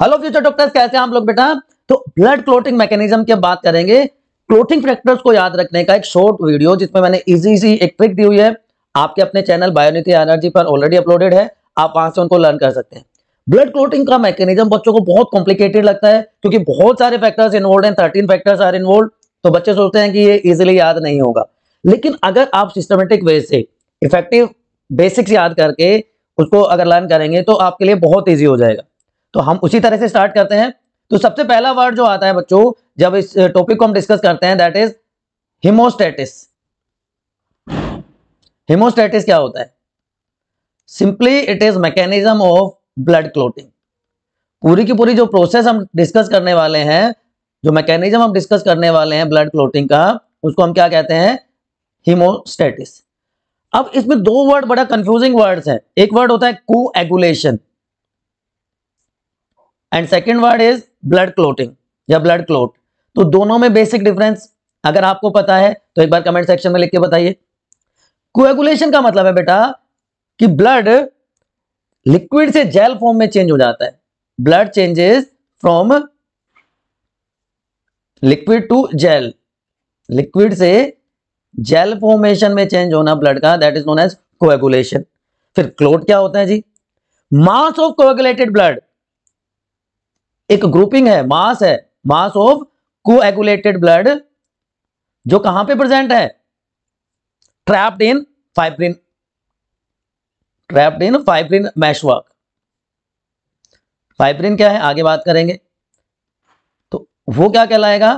hello future doctors कैसे हैं आप लोग बेटा तो ब्लड क्लोटिंग मैकेनिज्म की बात करेंगे क्लोटिंग फैक्टर्स को याद रखने का एक शॉर्ट वीडियो जिसमें मैंने इजी इजी एक ट्रिक दी हुई है आपके अपने चैनल बायोनिटी एनर्जी पर ऑलरेडी अपलोडेड है आप वहां से उनको लर्न कर सकते हैं ब्लड क्लोटिंग का मैकेनिज्म बच्चों को बहुत कॉम्प्लिकेटेड लगता है क्योंकि बहुत सारे फैक्टर्स इन्वॉल्व हैं थर्टीन फैक्टर्स आर इन्वॉल्व तो बच्चे सोचते हैं कि ये इजिली याद नहीं होगा लेकिन अगर आप सिस्टमेटिक वे से इफेक्टिव बेसिक्स याद करके उसको अगर लर्न करेंगे तो आपके लिए बहुत ईजी हो जाएगा तो हम उसी तरह से स्टार्ट करते हैं तो सबसे पहला वर्ड जो आता है बच्चों जब इस टॉपिक को हम डिस्कस करते हैं दैट इज हिमोस्टेटिस हिमोस्टेटिस क्या होता है simply it is mechanism of blood clotting पूरी की पूरी जो प्रोसेस हम डिस्कस करने वाले हैं जो मैकेनिज्म हम डिस्कस करने वाले हैं ब्लड क्लोटिंग का उसको हम क्या कहते हैं हिमोस्टेटिस अब इसमें दो वर्ड बड़ा कंफ्यूजिंग वर्ड्स हैं एक वर्ड होता है coagulation and second word is blood clotting या ब्लड क्लोट तो दोनों में बेसिक डिफरेंस अगर आपको पता है तो एक बार कमेंट सेक्शन में लिख के बताइए कोएगुलेशन का मतलब है बेटा कि ब्लड लिक्विड से जेल फॉर्म में चेंज हो जाता है blood changes from liquid to gel liquid से जेल फॉर्मेशन में चेंज होना ब्लड का that is known as coagulation फिर क्लोट क्या होता है जी मास ऑफ कोएगुलेटेड ब्लड एक ग्रुपिंग है मास है मास ऑफ कोएगुलेटेड ब्लड जो कहां पे प्रेजेंट है trapped in fibrin trapped in fibrin meshwork fibrin क्या है आगे बात करेंगे तो वो क्या कहलाएगा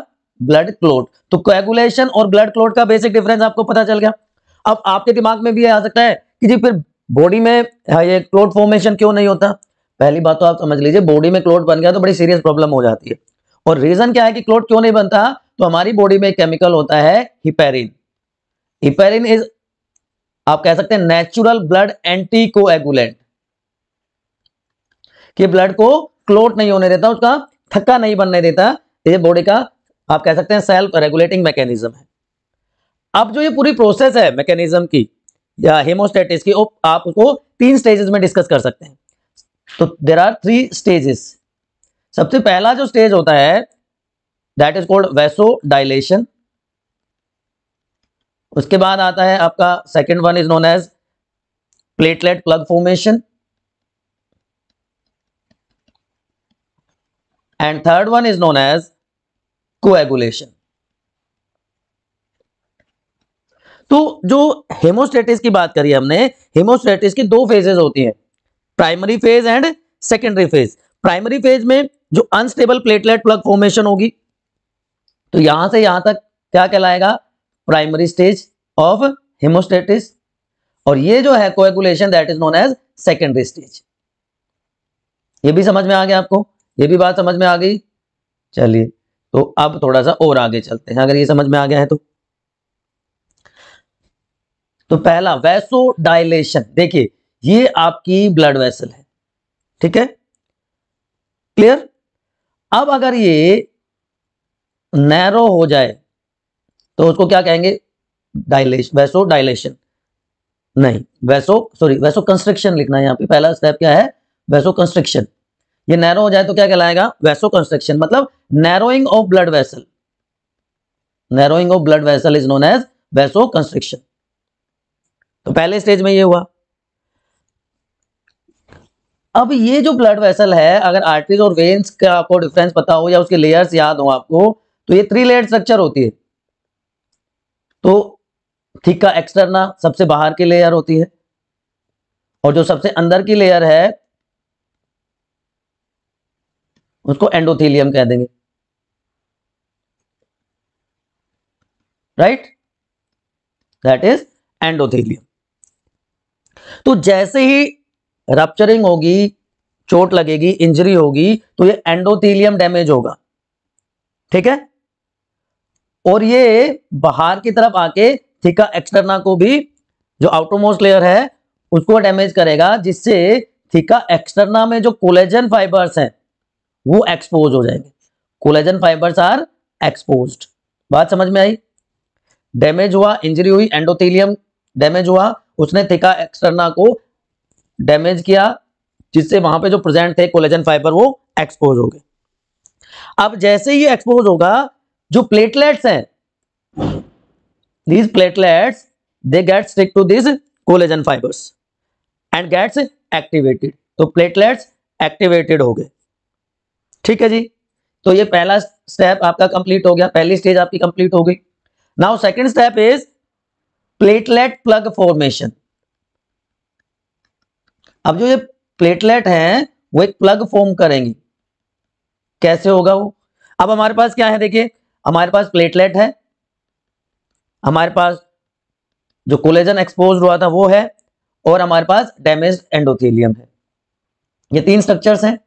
ब्लड क्लोट तो कोएगुलेशन और ब्लड क्लोट का बेसिक डिफरेंस आपको पता चल गया अब आपके दिमाग में भी आ सकता है कि जी फिर बॉडी में हाँ, ये क्लोट फॉर्मेशन क्यों नहीं होता पहली बात तो आप समझ लीजिए बॉडी में क्लोट बन गया तो बड़ी सीरियस प्रॉब्लम हो जाती है और रीजन क्या है कि क्लोट क्यों नहीं बनता तो हमारी बॉडी में एक केमिकल होता है हिपेरिन हिपेरिन इज आप कह सकते हैं नेचुरल ब्लड एंटी कोएगुलेंट कि ब्लड को क्लोट नहीं होने देता उसका थक्का नहीं बनने देता ये बॉडी का आप कह सकते हैं सेल्फ रेगुलेटिंग मैकेनिज्म है अब जो ये पूरी प्रोसेस है मैकेनिज्म की या हेमोस्टेटिस की आप उसको तीन स्टेजेस में डिस्कस कर सकते हैं तो देर आर थ्री स्टेजेस सबसे पहला जो स्टेज होता है that is called vasodilation उसके बाद आता है आपका second one is known as platelet plug formation and third one is known as coagulation तो जो हेमोस्टेटिस की बात करी हमने हेमोस्टेटिस की दो फेजेस होती हैं primary phase and secondary phase primary phase में जो अनस्टेबल प्लेटलेट प्लग फॉर्मेशन होगी तो यहां से यहां तक क्या कहलाएगा प्राइमरी स्टेज ऑफ हिमोस्टेटिस और ये जो है coagulation that is known as secondary stage ये भी समझ में आ गया आपको ये भी बात समझ में आ गई चलिए तो अब थोड़ा सा और आगे चलते हैं अगर ये समझ में आ गया है तो तो पहला वैसो डायलेशन देखिए ये आपकी ब्लड वेसल है ठीक है क्लियर अब अगर ये नैरो हो जाए तो उसको क्या कहेंगे डायलेशन वैसो डायलेशन नहीं वैसो सॉरी वैसो कंस्ट्रक्शन लिखना है यहां पे पहला स्टेप क्या है वैसो कंस्ट्रक्शन ये नैरो हो जाए तो क्या कहलाएगा वैसो कंस्ट्रक्शन मतलब narrowing of blood vessel narrowing of blood vessel is known as vasoconstriction तो पहले स्टेज में ये हुआ अब ये जो ब्लड वेसल है अगर आर्टरीज और वेन्स का आपको डिफरेंस पता हो या उसके लेयर्स याद हो आपको तो ये थ्री लेयर स्ट्रक्चर होती है तो थिक का एक्सटर्ना सबसे बाहर की लेयर होती है और जो सबसे अंदर की लेयर है उसको एंडोथीलियम कह देंगे राइट दैट इज एंडोथीलियम तो जैसे ही रपचरिंग होगी चोट लगेगी इंजरी होगी तो ये एंडोथीलियम डैमेज होगा ठीक है और ये बाहर की तरफ आके थीका एक्सटर्ना को भी जो आउटरमोस्ट लेयर है उसको डैमेज करेगा जिससे थीका एक्सटर्ना में जो कोलेजन फाइबर्स हैं वो एक्सपोज हो जाएंगे कोलेजन फाइबर्स आर एक्सपोज बात समझ में आई डैमेज हुआ इंजरी हुई एंडोथीलियम डैमेज हुआ उसने थिका एक्सटर्ना को डैमेज किया जिससे वहां पे जो प्रेजेंट थे कोलेजन फाइबर वो एक्सपोज हो गए अब जैसे ही एक्सपोज होगा जो प्लेटलेट्स हैं these platelets they get stick to this collagen fibres and gets activated तो प्लेटलेट्स एक्टिवेटेड हो गए ठीक है जी तो ये पहला स्टेप आपका कंप्लीट हो गया पहली स्टेज आपकी कंप्लीट हो गई now second step is platelet plug formation अब जो ये प्लेटलेट है वो एक प्लग फॉर्म करेंगी कैसे होगा वो अब हमारे पास क्या है देखिए हमारे पास प्लेटलेट है हमारे पास जो कोलेजन एक्सपोज हुआ था वो है और हमारे पास डैमेज एंडोथेलियम है ये तीन स्ट्रक्चर्स हैं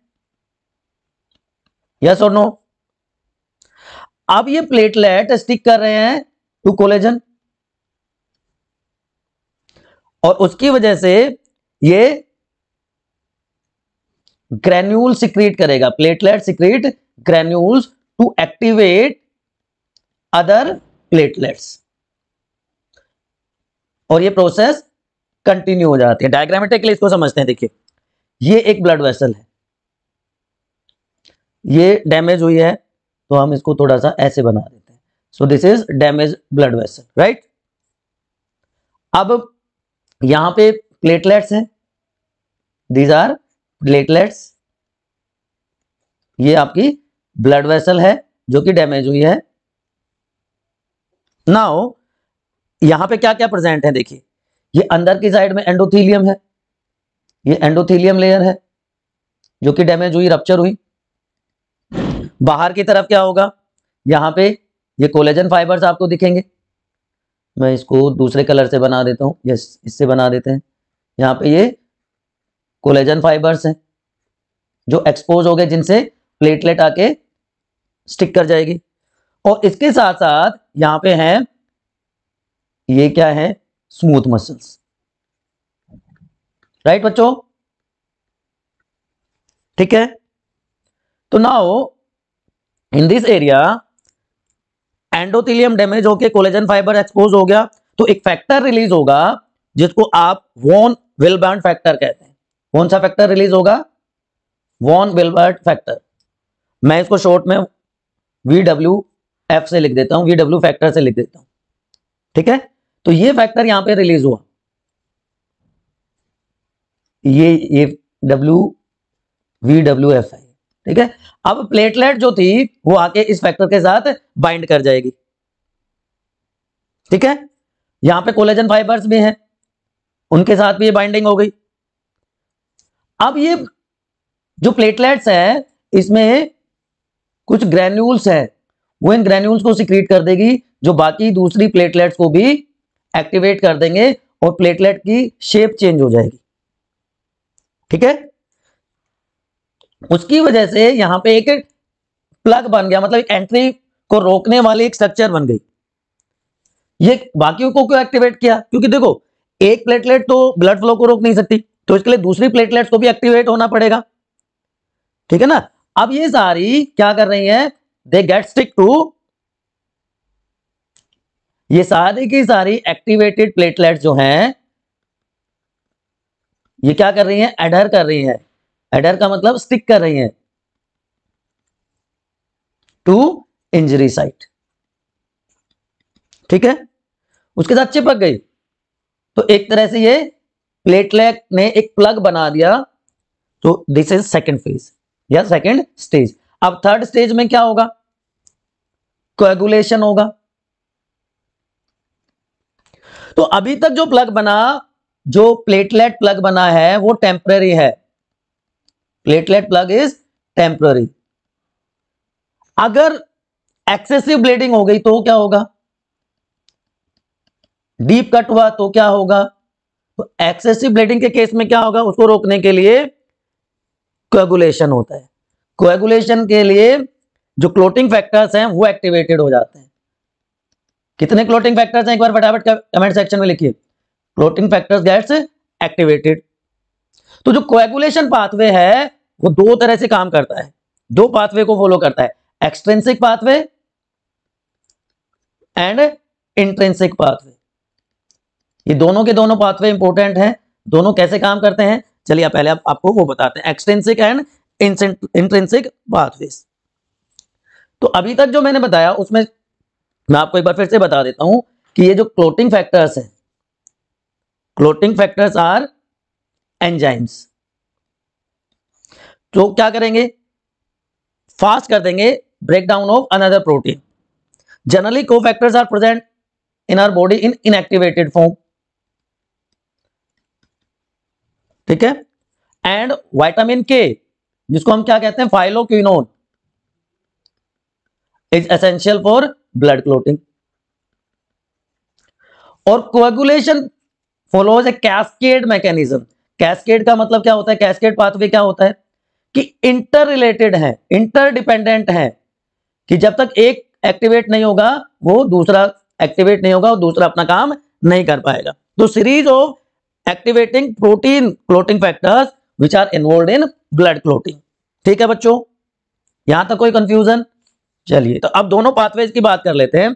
यस और नो अब ये प्लेटलेट स्टिक कर रहे हैं टू कोलेजन और उसकी वजह से ये ग्रेन्यूल सिक्रीट करेगा platelet secrete granules to activate other platelets और ये प्रोसेस कंटिन्यू हो जाती है डायग्रामेटिकली इसको समझते हैं देखिए ये एक ब्लड वेसल है ये डैमेज हुई है तो हम इसको थोड़ा सा ऐसे बना देते हैं so this is damage blood vessel right अब यहां पे प्लेटलेट्स हैं दीज आर प्लेटलेट्स ये आपकी ब्लड वेसल है जो कि डैमेज हुई है नाउ यहां पे क्या क्या प्रेजेंट है देखिए ये अंदर की साइड में एंडोथीलियम है ये एंडोथीलियम लेयर है जो कि डैमेज हुई रप्चर हुई बाहर की तरफ क्या होगा यहां पे ये कोलेजन फाइबर्स आपको दिखेंगे मैं इसको दूसरे कलर से बना देता हूं यस इससे बना देते हैं यहां पे ये कोलेजन फाइबर्स हैं जो एक्सपोज हो गए जिनसे प्लेटलेट आके स्टिक कर जाएगी और इसके साथ साथ यहां पे हैं ये क्या है स्मूथ मसल्स राइट बच्चों ठीक है तो now in this area endothelium damage होके कोलेजन फाइबर एक्सपोज हो गया तो एक फैक्टर रिलीज होगा जिसको आप वोन विलबैंड फैक्टर कहते हैं कौन सा फैक्टर रिलीज होगा वॉन बिलबर्ट फैक्टर मैं इसको शॉर्ट में वी डब्ल्यू एफ से लिख देता हूं वी डब्ल्यू फैक्टर से लिख देता हूं ठीक है तो ये फैक्टर यहां पे रिलीज हुआ ये ये डब्ल्यू वी डब्ल्यू एफ है ठीक है अब प्लेटलेट जो थी वो आके इस फैक्टर के साथ बाइंड कर जाएगी ठीक है यहां पे कोलेजन फाइबर्स भी हैं उनके साथ भी ये बाइंडिंग हो गई अब ये जो प्लेटलेट्स हैं इसमें कुछ ग्रेन्यूल्स हैं वो इन ग्रेन्यूल्स को सिक्रीट कर देगी जो बाकी दूसरी प्लेटलेट्स को भी एक्टिवेट कर देंगे और प्लेटलेट की शेप चेंज हो जाएगी ठीक है उसकी वजह से यहां पे एक प्लग बन गया मतलब एक एंट्री को रोकने वाली एक स्ट्रक्चर बन गई ये बाकी को क्यों एक्टिवेट किया क्योंकि देखो एक प्लेटलेट तो ब्लड फ्लो को रोक नहीं सकती तो इसके लिए दूसरी प्लेटलेट्स को भी एक्टिवेट होना पड़ेगा ठीक है ना अब ये सारी क्या कर रही है दे गेट स्टिक टू ये सारी की सारी एक्टिवेटेड प्लेटलेट्स जो हैं ये क्या कर रही हैं एडर कर रही हैं एडर का मतलब स्टिक कर रही हैं टू इंजरी साइट ठीक है उसके साथ चिपक गई तो एक तरह से ये प्लेटलेट ने एक प्लग बना दिया तो दिस इज सेकेंड फेज या सेकेंड स्टेज अब थर्ड स्टेज में क्या होगा कोएगुलेशन होगा तो अभी तक जो प्लग बना जो प्लेटलेट प्लग बना है वो टेम्पररी है प्लेटलेट प्लग इज टेम्पररी अगर एक्सेसिव ब्लीडिंग हो गई तो क्या होगा डीप कट हुआ तो क्या होगा तो एक्सेसिव ब्लीडिंग के केस में क्या होगा उसको रोकने के लिए कोएगुलेशन होता है कोएगुलेशन के लिए जो क्लोटिंग फैक्टर्स हैं वो एक्टिवेटेड हो जाते हैं कितने क्लोटिंग फैक्टर्स हैं एक बार फटाफट कमेंट सेक्शन में लिखिए क्लोटिंग फैक्टर्स गेट्स एक्टिवेटेड तो जो कोएगुलेशन पाथवे है वो दो तरह से काम करता है दो पाथवे को फॉलो करता है extrinsic pathway and intrinsic pathway ये दोनों के दोनों पाथवे इंपॉर्टेंट हैं दोनों कैसे काम करते हैं चलिए पहले आप, आपको वो बताते हैं एक्सटेंसिक एंड इंट्रेंसिक पाथवेज तो अभी तक जो मैंने बताया उसमें मैं आपको एक बार फिर से बता देता हूं कि ये जो क्लोटिंग फैक्टर्स हैं क्लोटिंग फैक्टर्स आर एंजाइम्स तो क्या करेंगे फास्ट कर देंगे ऑफ अनदर प्रोटीन जनरली को factors are present in our body in inactivated form ठीक है एंड वाइटामिन के जिसको हम क्या कहते हैं phylloquinone is essential for blood clotting और coagulation follows a cascade mechanism cascade का मतलब क्या होता है कैस्केड पाथवे क्या होता है कि इंटर रिलेटेड है इंटर डिपेंडेंट है कि जब तक एक एक्टिवेट नहीं होगा वो दूसरा एक्टिवेट नहीं होगा और दूसरा अपना काम नहीं कर पाएगा तो series of activating protein clotting factors which are involve in blood clotting ठीक है बच्चों यहां तक कोई कंफ्यूजन चलिए तो अब दोनों पाथवेज की बात कर लेते हैं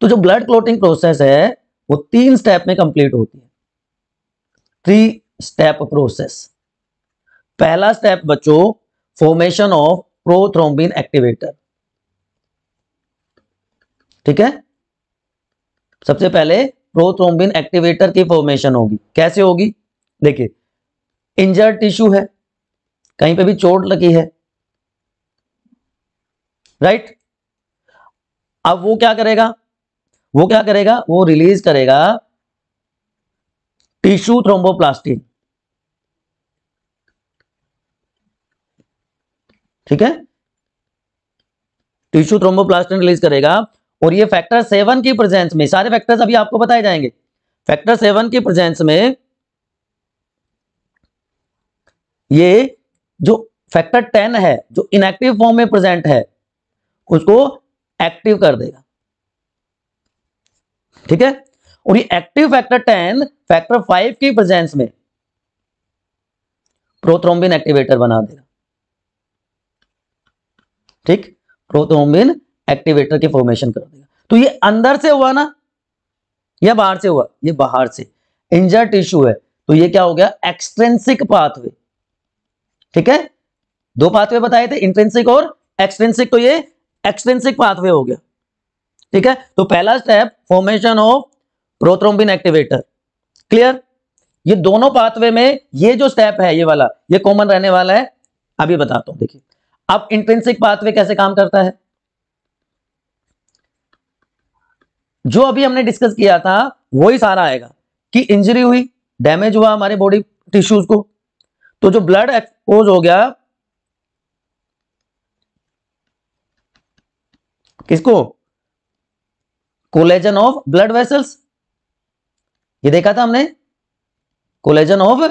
तो जो ब्लड क्लोटिंग प्रोसेस है वो तीन स्टेप में कंप्लीट होती है थ्री स्टेप प्रोसेस पहला स्टेप बच्चों फॉर्मेशन ऑफ प्रोथ्रोम्बिन एक्टिवेटर ठीक है सबसे पहले प्रोथ्रोम्बिन एक्टिवेटर की फॉर्मेशन होगी कैसे होगी देखिए इंजर्ड टिश्यू है कहीं पे भी चोट लगी है राइट अब वो क्या करेगा वो क्या करेगा वो रिलीज करेगा टिश्यू थ्रोम्बोप्लास्टिन ठीक है टिश्यू थ्रोम्बोप्लास्टिन रिलीज करेगा और ये फैक्टर सेवन की प्रेजेंस में सारे फैक्टर्स अभी आपको बताए जाएंगे फैक्टर सेवन की प्रेजेंस में ये जो फैक्टर टेन है जो इनएक्टिव फॉर्म में प्रेजेंट है उसको एक्टिव कर देगा ठीक है और ये active factor ten factor five की प्रेजेंस में प्रोथ्रोम्बिन एक्टिवेटर बना देगा ठीक प्रोथ्रोम्बिन एक्टिवेटर की फॉर्मेशन कर देगा तो ये अंदर से हुआ ना या बाहर से हुआ ये बाहर से इंजर टिश्यू है तो ये क्या हो गया एक्सटेंसिक पाथवे ठीक है दो पाथवे बताए थे इंटेंसिक और एक्सटेंसिक तो ये एक्सटेंसिक पाथवे हो गया ठीक है तो पहला step formation of prothrombin activator clear ये दोनों पाथवे में ये जो स्टेप है ये वाला ये कॉमन रहने वाला है अभी बताता हूं देखिए अब इंटेंसिक पाथवे कैसे काम करता है जो अभी हमने डिस्कस किया था वही सारा आएगा कि इंजरी हुई डैमेज हुआ हमारे बॉडी टिश्यूज को तो जो ब्लड एक्सपोज हो गया किसको कोलेजन ऑफ ब्लड वेसल्स ये देखा था हमने कोलेजन ऑफ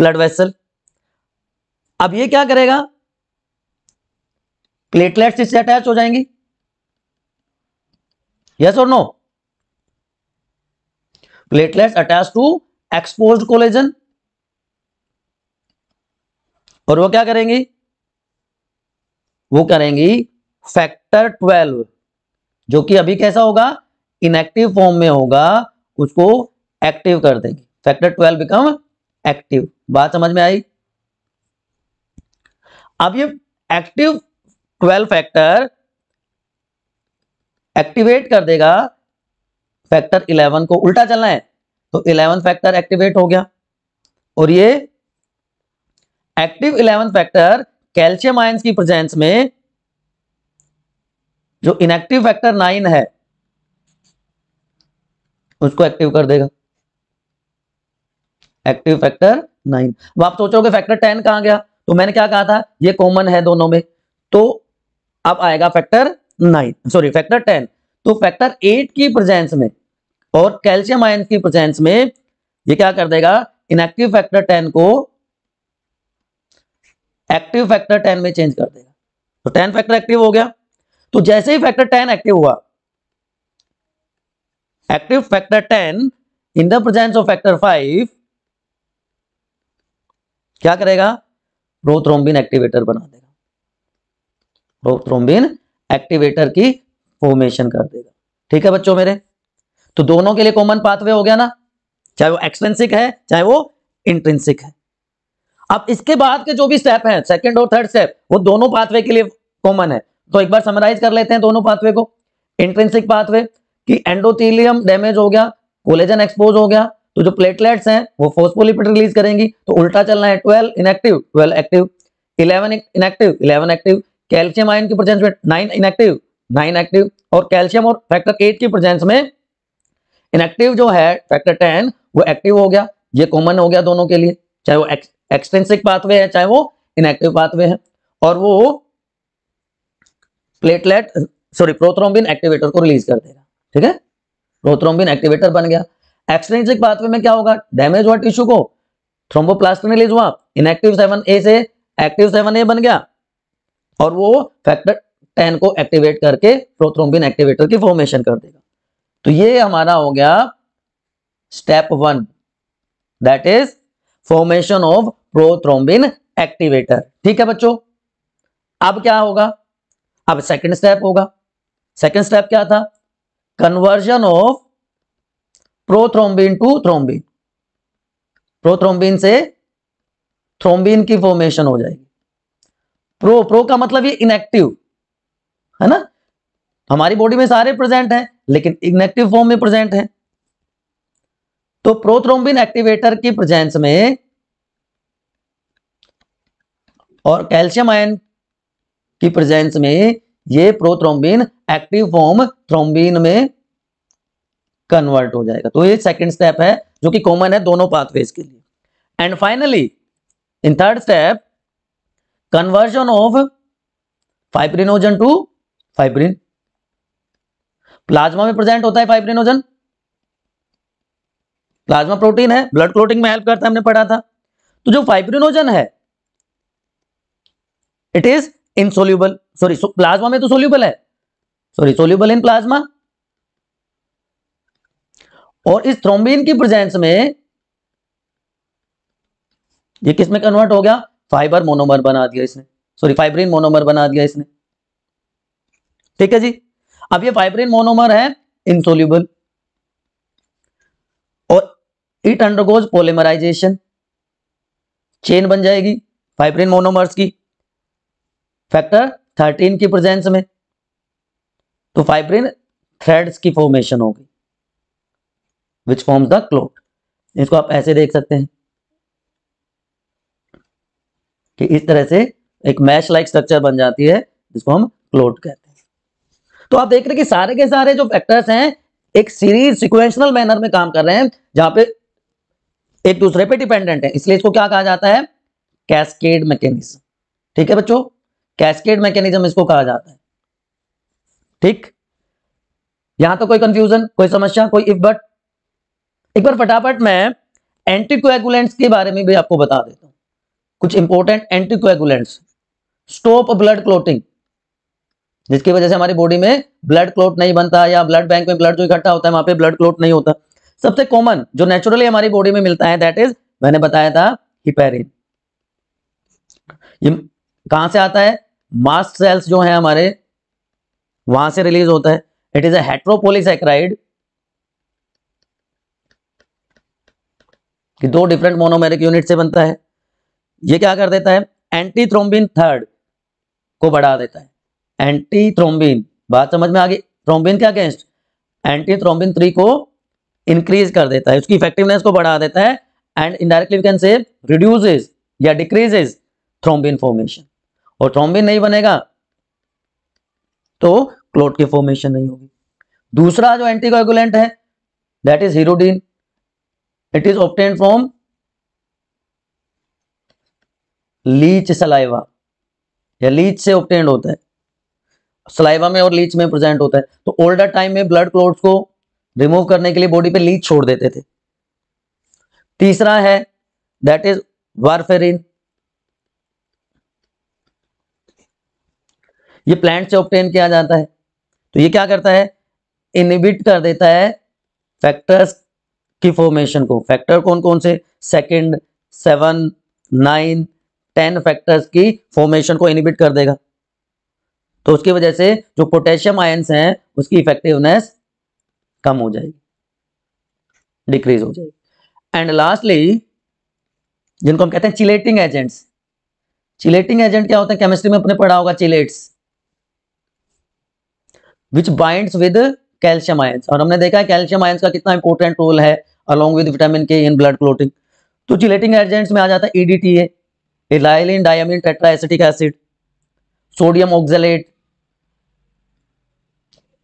ब्लड वेसल अब ये क्या करेगा प्लेटलेट्स इससे अटैच हो जाएंगी यस और no platelets attach to expose collagen और वो क्या करेंगी वो करेंगी फैक्टर ट्वेल्व जो कि अभी कैसा होगा इनएक्टिव फॉर्म में होगा उसको एक्टिव कर देंगे फैक्टर ट्वेल्व बिकम एक्टिव बात समझ में आई अब ये एक्टिव ट्वेल्व फैक्टर एक्टिवेट कर देगा फैक्टर इलेवन को उल्टा चलना है तो इलेवन फैक्टर एक्टिवेट हो गया और ये active eleven factor calcium ion की प्रेजेंस में जो इनएक्टिव फैक्टर नाइन है उसको एक्टिव कर देगा एक्टिव फैक्टर नाइन अब आप सोचोगे फैक्टर टेन कहां गया तो मैंने क्या कहा था ये कॉमन है दोनों में तो अब आएगा factor nine sorry factor ten तो फैक्टर एट की प्रेजेंस में और कैल्शियम आयन की प्रेजेंस में ये क्या कर देगा इनएक्टिव फैक्टर टेन को एक्टिव फैक्टर टेन में चेंज कर देगा तो टेन फैक्टर एक्टिव हो गया तो जैसे ही फैक्टर टेन एक्टिव हुआ active factor ten in the presence of factor five क्या करेगा प्रोथ्रोम्बिन एक्टिवेटर बना देगा प्रोथ्रोम्बिन एक्टिवेटर की फॉर्मेशन कर देगा ठीक है बच्चों मेरे तो दोनों के लिए कॉमन पाथवे हो गया ना चाहे वो एक्सटेंसिक है चाहे वो इंट्रेंसिक है अब इसके बाद के जो भी स्टेप है सेकेंड और थर्ड स्टेप वो दोनों पाथवे के लिए कॉमन है तो एक बार समराइज कर लेते हैं दोनों पाथवे को इंट्रेंसिक पाथवे कि एंडोथीलियम डैमेज हो गया कोलेजन एक्सपोज हो गया तो जो प्लेटलेट्स हैं वो फोस्फोलिपिड रिलीज करेंगी तो उल्टा चलना है twelve inactive twelve active eleven inactive eleven active calcium ion की प्रेजेंस में नाइन इनएक्टिव नाइन एक्टिव और कैल्शियम और फैक्टर एट की प्रेजेंस में इनएक्टिव जो है फैक्टर टेन वो एक्टिव हो गया ये कॉमन हो गया दोनों के लिए चाहे वो एक्सटेंसिक पाथवे है चाहे वो इनएक्टिव पाथवे है और वो प्लेटलेट सॉरी प्रोथ्रोम्बिन एक्टिवेटर को रिलीज कर देगा ठीक है प्रोथ्रोम्बिन एक्टिवेटर बन गया एक्सटेंसिक पाथवे में क्या होगा डैमेज हुआ टिश्यू को थ्रोम्बोप्लास्टिन रिलीज हुआ इनएक्टिव सेवन ए से एक्टिव सेवन ए बन गया और वो फैक्टर टेन को एक्टिवेट करके प्रोथ्रोम्बिन एक्टिवेटर की फॉर्मेशन कर देगा तो ये हमारा हो गया step one that is formation of prothrombin activator ठीक है बच्चों अब क्या होगा अब सेकंड स्टेप होगा सेकंड स्टेप क्या था conversion of prothrombin to thrombin prothrombin से थ्रोम्बिन की फॉर्मेशन हो जाएगी प्रो प्रो का मतलब ये इनएक्टिव है ना हमारी बॉडी में सारे प्रेजेंट हैं लेकिन इनएक्टिव फॉर्म में प्रेजेंट हैं तो प्रोथ्रोम्बिन एक्टिवेटर की प्रेजेंस में और कैल्शियम आयन की प्रेजेंस में ये प्रोथ्रोम्बिन एक्टिव फॉर्म थ्रोम्बिन में कन्वर्ट हो जाएगा तो ये सेकंड स्टेप है जो कि कॉमन है दोनों पाथवेज के लिए and finally in third step conversion of fibrinogen to fibrin plasma में प्रेजेंट होता है फाइब्रिनोजन प्लाज्मा प्रोटीन है ब्लड क्लोटिंग में हेल्प करता है हमने पढ़ा था तो जो फाइब्रिनोजन है it is insoluble sorry plasma में तो सोल्यूबल है सॉरी सोल्यूबल इन प्लाज्मा और इस थ्रोम्बिन की प्रेजेंस में ये किस में कन्वर्ट हो गया फाइबर मोनोमर बना दिया इसने सॉरी फाइब्रिन मोनोमर बना दिया इसने ठीक है जी अब ये फाइब्रिन मोनोमर है इनसोल्यूबल और इट अंडरगोज पोलिमराइजेशन चेन बन जाएगी फाइब्रिन मोनोमर्स की फैक्टर थर्टीन की प्रेजेंस में तो फाइब्रिन थ्रेड्स की फॉर्मेशन होगी विच फॉर्म्स द क्लोट इसको आप ऐसे देख सकते हैं कि इस तरह से एक मैश लाइक स्ट्रक्चर बन जाती है जिसको हम क्लोट कहते हैं तो आप देख रहे हैं कि सारे के सारे जो फैक्टर्स हैं एक सीरीज सिक्वेंशनल मैनर में काम कर रहे हैं जहां पे एक दूसरे पे डिपेंडेंट है इसलिए इसको क्या कहा जाता है कैस्केड मैकेनिज्म ठीक है बच्चों कैस्केड मैकेनिज्म इसको कहा जाता है ठीक यहां तो कोई कंफ्यूजन कोई समस्या कोई इफ बट एक बार फटाफट मैं एंटीकोएगुलेंट्स के बारे में भी आपको बता देता हूं कुछ important anticoagulants stop blood clotting जिसकी वजह से हमारी बॉडी में ब्लड क्लोट नहीं बनता या ब्लड बैंक में ब्लड जो इकट्ठा होता है वहां पे ब्लड क्लोट नहीं होता सबसे कॉमन जो नेचुरली हमारी बॉडी में मिलता है दैट इज मैंने बताया था हिपेरिन कहां से आता है मास्ट सेल्स जो है हमारे वहां से रिलीज होता है इट इज अट्रोपोलिसक्राइड कि दो डिफरेंट मोनोमेरिक यूनिट से बनता है ये क्या कर देता है एंटी थ्रोम्बिन थर्ड को बढ़ा देता है एंटी थ्रोम्बिन बात समझ में आ गई थ्रोम्बिन के अगेंस्ट एंटी थ्रोम्बिन थ्री को इंक्रीज कर देता है उसकी इफेक्टिवनेस को बढ़ा देता है and indirectly we can say reduces या डिक्रीजेज थ्रोम्बिन फॉर्मेशन और थ्रोम्बिन नहीं बनेगा तो क्लोट की फॉर्मेशन नहीं होगी दूसरा जो एंटीकोगुलेंट है that is hirudin it is obtain from leech saliva या लीच से ऑप्टेन होता है सलाइवा में और लीच में प्रेजेंट होता है तो ओल्डर टाइम में ब्लड क्लोट को रिमूव करने के लिए बॉडी पे लीच छोड़ देते थे तीसरा है दैट इज वारफेरिन ये प्लांट से ऑप्टेन किया जाता है तो ये क्या करता है इनिबिट कर देता है फैक्टर्स की फॉर्मेशन को फैक्टर कौन कौन से second seven nine ten factors की फॉर्मेशन को इनिबिट कर देगा तो उसकी वजह से जो पोटेशियम आयंस हैं उसकी इफेक्टिवनेस कम हो जाएगी डिक्रीज हो जाएगी एंड लास्टली जिनको हम कहते हैं चिलेटिंग एजेंट्स चिलेटिंग एजेंट क्या होता है केमिस्ट्री में अपने पढ़ा होगा chelates which bind with calcium ions और हमने देखा है कैल्शियम आयंस का कितना इंपॉर्टेंट रोल है along with vitamin K in blood clotting तो चिलेटिंग एजेंट्स में आ जाता है EDTA ethylene diamine tetraacetic acid sodium oxalate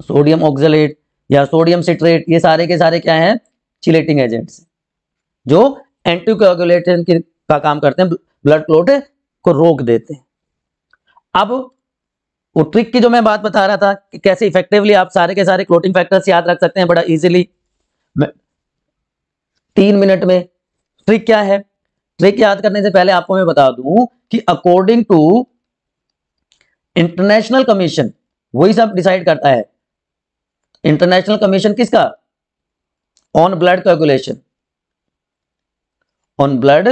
sodium oxalate या सोडियम सिट्रेट ये सारे के सारे क्या हैं चिलेटिंग एजेंट्स जो एंटीकोगुलेटन का काम करते हैं ब्लड क्लोट को रोक देते हैं अब वो ट्रिक की जो मैं बात बता रहा था कि कैसे इफेक्टिवली आप सारे के सारे क्लोटिंग फैक्टर्स याद रख सकते हैं बड़ा इजीली तीन मिनट में ट्रिक क्या है ट्रिक याद करने से पहले आपको मैं बता दूं कि अकॉर्डिंग टू इंटरनेशनल कमीशन वही सब डिसाइड करता है इंटरनेशनल कमीशन किसका on blood coagulation on blood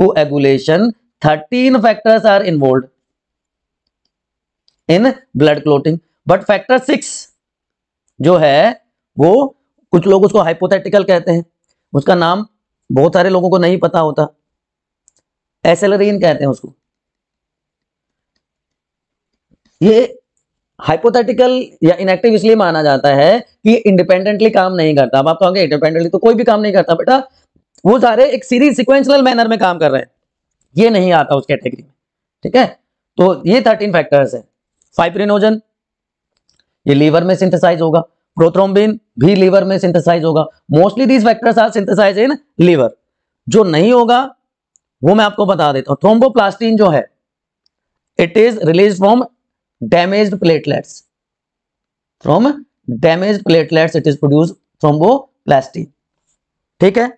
coagulation thirteen factors are involve in blood clotting but factor six जो है वो कुछ लोग उसको हाइपोथेटिकल कहते हैं उसका नाम बहुत सारे लोगों को नहीं पता होता एसेलरीन कहते हैं उसको ये हाइपोथेटिकल या इनएक्टिव इसलिए माना जाता है कि इंडिपेंडेंटली काम नहीं करता अब आप कहोगे इंडिपेंडेंटली तो कोई भी काम नहीं करता बेटा वो सारे एक सीरीज सिक्वेंशनल मैनर में काम कर रहे हैं ये नहीं आता उस कैटेगरी में ठीक है तो ये थर्टीन फैक्टर्स है फाइप्रिनोजन ये लीवर में सिंथेसाइज होगा प्रोथ्रोम्बिन भी लीवर में सिंथेसाइज होगा mostly these factors are synthesize in liver जो नहीं होगा वो मैं आपको बता देता हूं थ्रोम्बोप्लास्टिन जो है it is release from damage platelets from damage platelets it is produce from वो प्लास्टिक ठीक है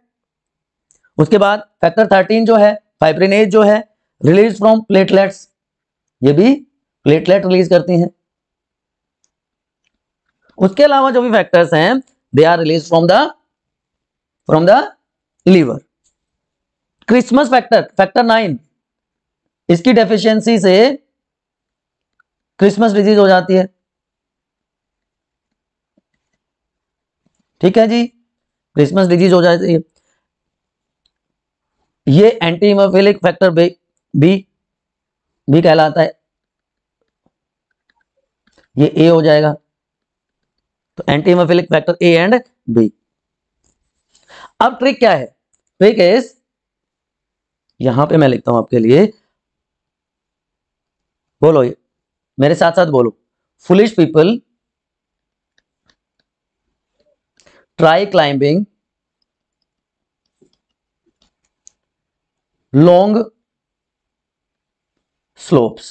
उसके बाद फैक्टर थर्टीन जो है फाइब्रिनेज जो है रिलीज फ्रॉम प्लेटलेट्स ये भी प्लेटलेट रिलीज करती हैं उसके अलावा जो भी फैक्टर्स हैं they are release from the from the liver Christmas factor factor nine इसकी डेफिशिएंसी से क्रिसमस डिजीज हो जाती है ठीक है जी क्रिसमस डिजीज हो जाती है ये एंटीमोफिलिक फैक्टर भी भी भी कहलाता है ये ए हो जाएगा तो antihemophilic factor A and B अब ट्रिक क्या है ट्रिक इज यहां पे मैं लिखता हूं आपके लिए बोलो ये मेरे साथ साथ बोलो foolish people try climbing long slopes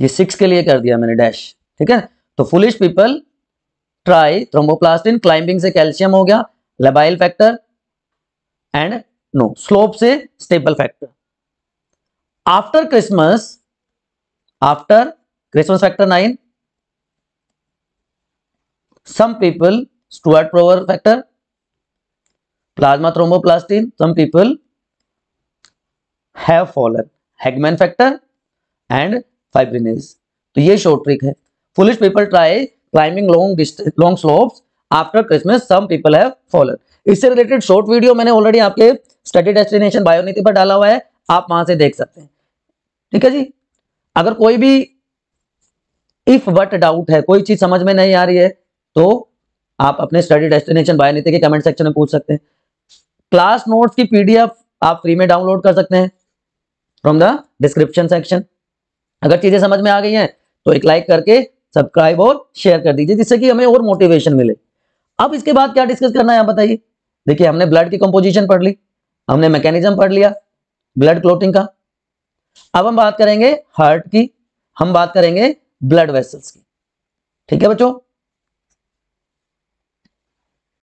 ये सिक्स के लिए कर दिया मैंने डैश ठीक है तो foolish people try thromboplastin climbing से कैल्शियम हो गया labile factor and no slope से stable factor after Christmas after response factor 9 some people Stuart Prover factor plasma thromboplastin some people have fallen Hagman factor and fibrinase तो ये short trick है foolish people try climbing long long slopes after Christmas some people have fallen इससे related short video मैंने already आपके study destination बायोनीति पर डाला हुआ है आप वहां से देख सकते हैं ठीक है जी अगर कोई भी इफ बट डाउट है कोई चीज समझ में नहीं आ रही है तो आप अपने स्टडी डेस्टिनेशन बाय नीति के कमेंट सेक्शन में पूछ सकते हैं क्लास नोट्स की पीडीएफ आप फ्री में डाउनलोड कर सकते हैं फ्रॉम द डिस्क्रिप्शन सेक्शन अगर चीजें समझ में आ गई हैं तो एक लाइक करके सब्सक्राइब और शेयर कर दीजिए जिससे कि हमें और मोटिवेशन मिले अब इसके बाद क्या डिस्कस करना है आप बताइए देखिए हमने ब्लड की कंपोजिशन पढ़ ली हमने मैकेनिज्म पढ़ लिया ब्लड क्लोटिंग का अब हम बात करेंगे हार्ट की हम बात करेंगे ब्लड वेसल्स की ठीक है बच्चों